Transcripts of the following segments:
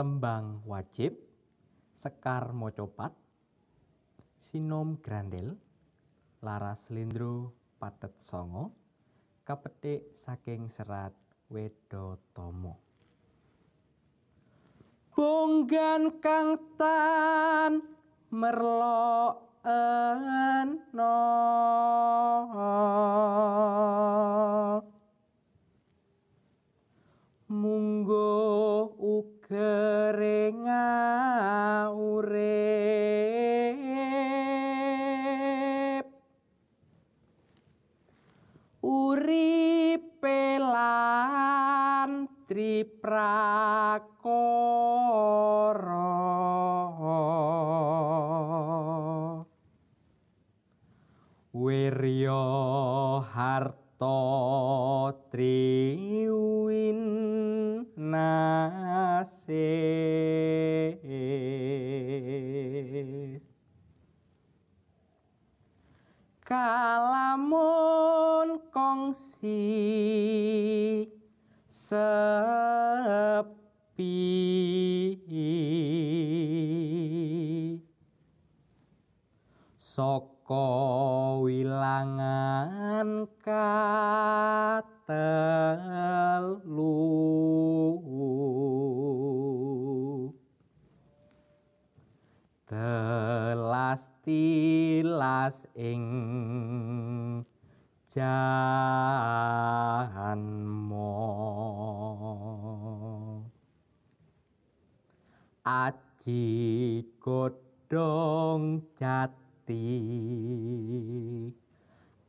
tembang wajib, sekar mocopat, sinom grandel, laras lindro patet songo, kapetik saking serat wedo tomo. Bonggan kang tan merloen no uripe triprakoro triprakara Harto, triwin triwinase kalamun kongsi sepi soko wilangan katelu telasti tumas ing janmo aji jati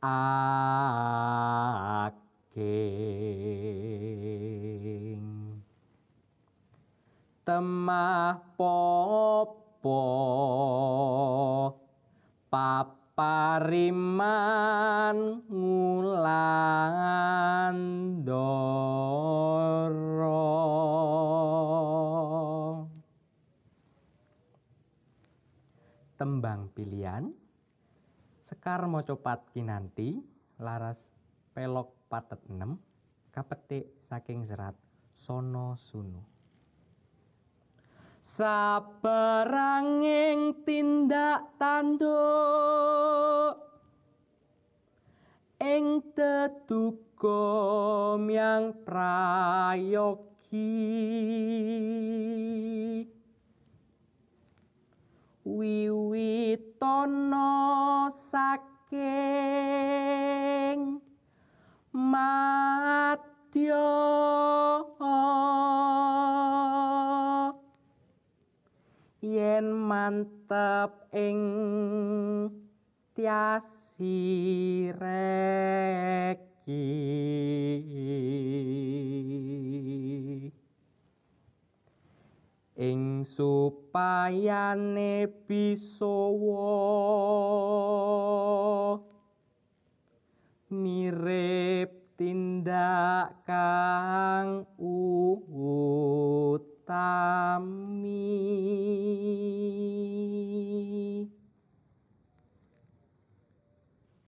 ake temah pap pariman ngulan doro tembang pilihan sekar mocopat kinanti laras pelok patet enam, kapetik saking serat sono sunu sabaranging tindak tanduk tetukum yang prayoki wiwitono saking matyo yen mantep ing Tiasi reki. Ing supayane bisawa mirip tindakan